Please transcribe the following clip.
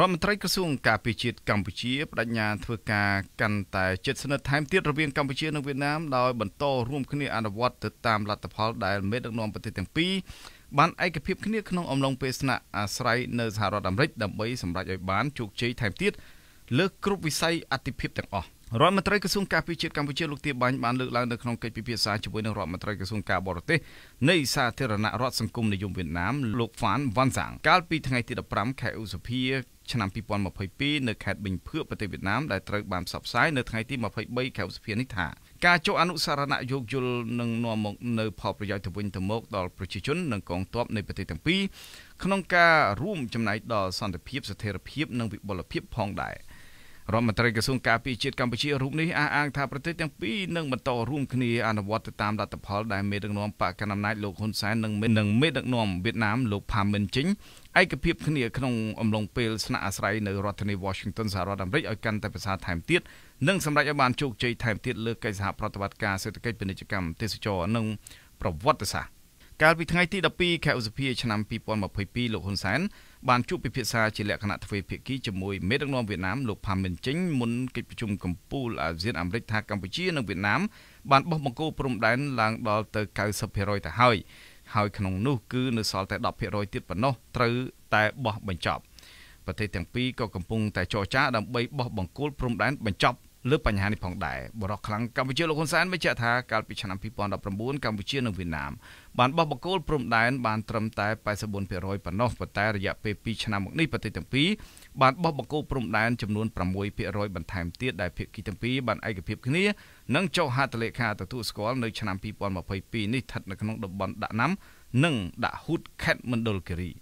រដ្ឋមន្ត្រីក្រសួងការពារជាតិកម្ពុជាបដិញ្ញាធ្វើការកាន់តែជិតស្និទ្ធថែមទៀតរវាងកម្ពុជានិងវៀតណាមដោយបន្តរួមគ្នាអនុវត្តទៅតាមលទ្ធផលដែលមេដឹកនាំប្រទេសទាំងពីរបានឯកភាពគ្នាក្នុងអំឡុងពេលស្នាក់អាស្រ័យនៅសហរដ្ឋអាមេរិកដើម្បីសម្រេចឲ្យបានជោគជ័យថែមទៀតលើគ្រប់វិស័យអតិភិបទាំងអស់រដ្ឋមន្ត្រីក្រសួងការពារជាតិកម្ពុជាលោកទៀបបាញ់បានលើកឡើងនៅក្នុងកិច្ចពិភាក្សាជាមួយនឹងរដ្ឋមន្ត្រីក្រសួងការបរទេសនៃសាធារណរដ្ឋសង្គមនិយមវៀតណាមលោក Phan Van Sang កាលពីថ្ងៃទី15ខែឧសភាឆ្នាំ2022នៅខេត្តបិញភឿកប្រទេសវៀតណាមដែលត្រូវបានផ្សព្វផ្សាយនៅ ថ្ងៃទី23ខែឧសភានេះថាការចុះអនុសារណៈយោគយល់នឹងនាំមកនៅផលប្រយោជន៍ទៅវិញទៅមកដល់ប្រជាជននិងកងទ័ពនៃប្រទេសទាំងពីរក្នុងការរួមចំណែកដល់សន្តិភាព ស្ថិរភាពនិងវិបុលភាព ផងដែរ។រដ្ឋមន្ត្រីក្រសួងការពារជាតិកម្ពុជារូបនេះអះអាងថាប្រទេសទាំងពីរនឹងបន្តរួមគ្នាអនុវត្តទៅតាមលទ្ធផល ដែលមេដឹកនាំបកកណ្ដាលអំណាចលោកហ៊ុនសែននិងមេដឹកនាំវៀតណាមលោកផាមមិនជីងឯកភាពគ្នាក្នុងអំឡុងពេលស្នាក់អាស្រ័យនៅរដ្ឋធានី Washington សហរដ្ឋអាមេរិកឲ្យកាន់តែប្រសើរថែមទៀតនិងសម្រាប់ឲ្យបានជោគជ័យថែមទៀតលើកិច្ចសហប្រតិបត្តិការសេដ្ឋកិច្ចពាណិជ្ជកម្មទេសចរនិងប្រវត្តិសាស្ត្រកាលពីថ្ងៃទី12ខែឧសភាឆ្នាំ2022លោកហ៊ុនសែនបានជួបពិភាក្សាជាលក្ខណៈទ្វេភាគីជាមួយមេដឹកនាំវៀតណាមលោកផាមីនជិញមុនកិច្ចប្រជុំកំពូលអាស៊ានអាមេរិកថាកម្ពុជានិងវៀតណាមបានបោះបង្គោលព្រំដែនឡើងដល់ទៅ90%ទៅហើយ។ហើយក្នុងនោះគឺនៅសល់តែ10%ទៀតប៉ុណ្ណោះត្រូវតែបោះបញ្ចប់ប្រទេសទាំងពីរក៏កំពុងតែចរចាដើម្បីបោះបង្គោលព្រំដែនបញ្ចប់លើបញ្ហានេះផងដែរបរិះខ្លាំងកម្ពុជាលោកហ៊ុនសែនបញ្ជាក់ថាកាលពីឆ្នាំ2019កម្ពុជានិងវៀតណាមបានបោះបង្គោលព្រំដែនបានត្រឹមតែ84%ប៉ុណ្ណោះប៉ុន្តែរយៈពេល2ឆ្នាំមកនេះប្រទេសទាំងពីរបានបោះបង្គោលព្រំដែនចំនួន6%បន្ថែមទៀតដែលភាគីទាំងពីរបានឯកភាពគ្នានិងចុះហត្ថលេខាទទួលស្គាល់នៅឆ្នាំ2022នេះស្ថិតនៅក្នុងតំបន់ដាក់ណាំនិង ដាក់ហ៊ូតខេត្តមណ្ឌលគិរី។